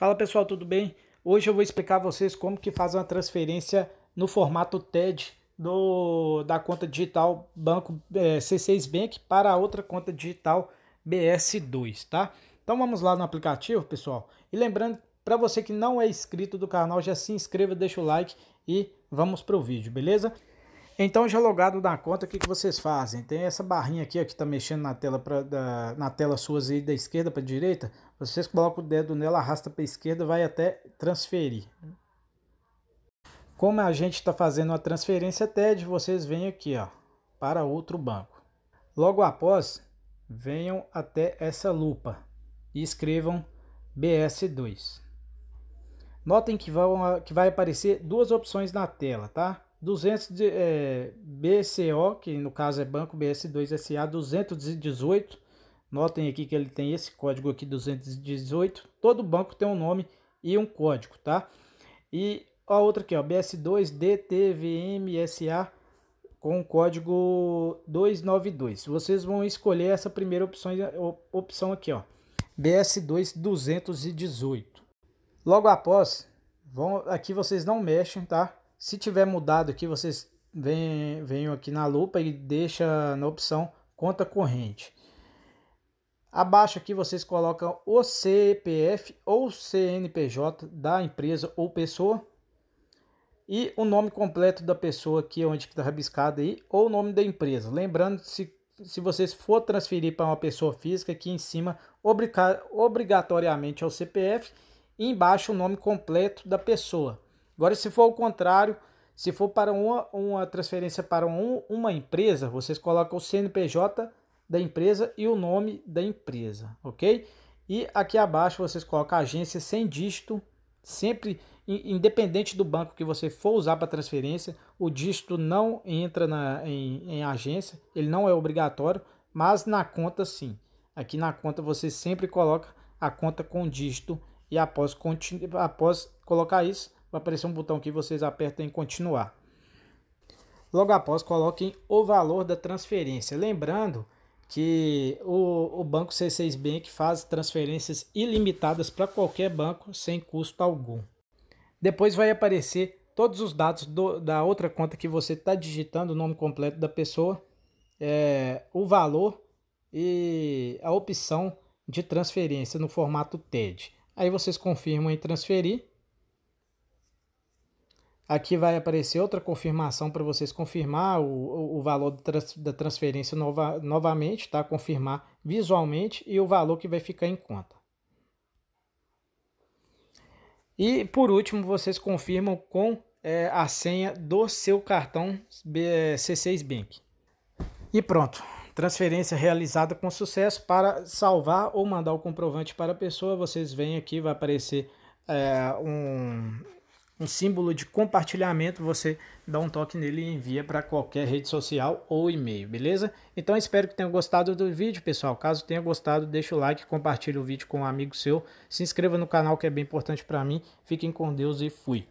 Fala pessoal, tudo bem? Hoje eu vou explicar a vocês como que faz uma transferência no formato TED do, da conta digital banco é, C6 Bank para a outra conta digital BS2, tá? Então vamos lá no aplicativo, pessoal. E lembrando, para você que não é inscrito do canal, já se inscreva, deixa o like e vamos para o vídeo, beleza? Então, já logado na conta, o que, que vocês fazem? Tem essa barrinha aqui ó, que está mexendo na tela, pra, da, na tela suas aí da esquerda para direita. Vocês colocam o dedo nela, arrasta para a esquerda, vai até transferir. Como a gente está fazendo a transferência TED, vocês vêm aqui ó, para outro banco. Logo após, venham até essa lupa e escrevam BS2. Notem que, vão, que vai aparecer duas opções na tela, tá? 200 de, é, BCO, que no caso é Banco BS2SA 218. Notem aqui que ele tem esse código aqui 218. Todo banco tem um nome e um código, tá? E a outra aqui, ó, BS2 DTVMSA com o código 292. Vocês vão escolher essa primeira opção, opção aqui, ó, BS2 218. Logo após, vão aqui vocês não mexem, tá? Se tiver mudado aqui, vocês vêm, venham aqui na lupa e deixa na opção conta corrente. Abaixo aqui vocês colocam o CPF ou CNPJ da empresa ou pessoa e o nome completo da pessoa aqui onde está rabiscado aí ou o nome da empresa. Lembrando se se vocês for transferir para uma pessoa física aqui em cima obrigatoriamente é o CPF e embaixo o nome completo da pessoa. Agora, se for ao contrário, se for para uma, uma transferência para um, uma empresa, vocês colocam o CNPJ da empresa e o nome da empresa, ok? E aqui abaixo vocês colocam a agência sem dígito, sempre independente do banco que você for usar para transferência, o dígito não entra na, em, em agência, ele não é obrigatório, mas na conta sim. Aqui na conta você sempre coloca a conta com dígito e após, após colocar isso, vai aparecer um botão que vocês apertam em continuar. Logo após, coloquem o valor da transferência. Lembrando que o, o banco C6 Bank é faz transferências ilimitadas para qualquer banco sem custo algum. Depois vai aparecer todos os dados do, da outra conta que você está digitando, o nome completo da pessoa, é, o valor e a opção de transferência no formato TED. Aí vocês confirmam em transferir Aqui vai aparecer outra confirmação para vocês confirmar o, o, o valor trans, da transferência nova, novamente, tá? Confirmar visualmente e o valor que vai ficar em conta. E por último, vocês confirmam com é, a senha do seu cartão é, C6 Bank. E pronto. Transferência realizada com sucesso para salvar ou mandar o comprovante para a pessoa. Vocês vêm aqui, vai aparecer é, um, um símbolo de compartilhamento, você dá um toque nele e envia para qualquer rede social ou e-mail, beleza? Então espero que tenham gostado do vídeo, pessoal. Caso tenha gostado, deixa o like, compartilhe o vídeo com um amigo seu, se inscreva no canal que é bem importante para mim. Fiquem com Deus e fui.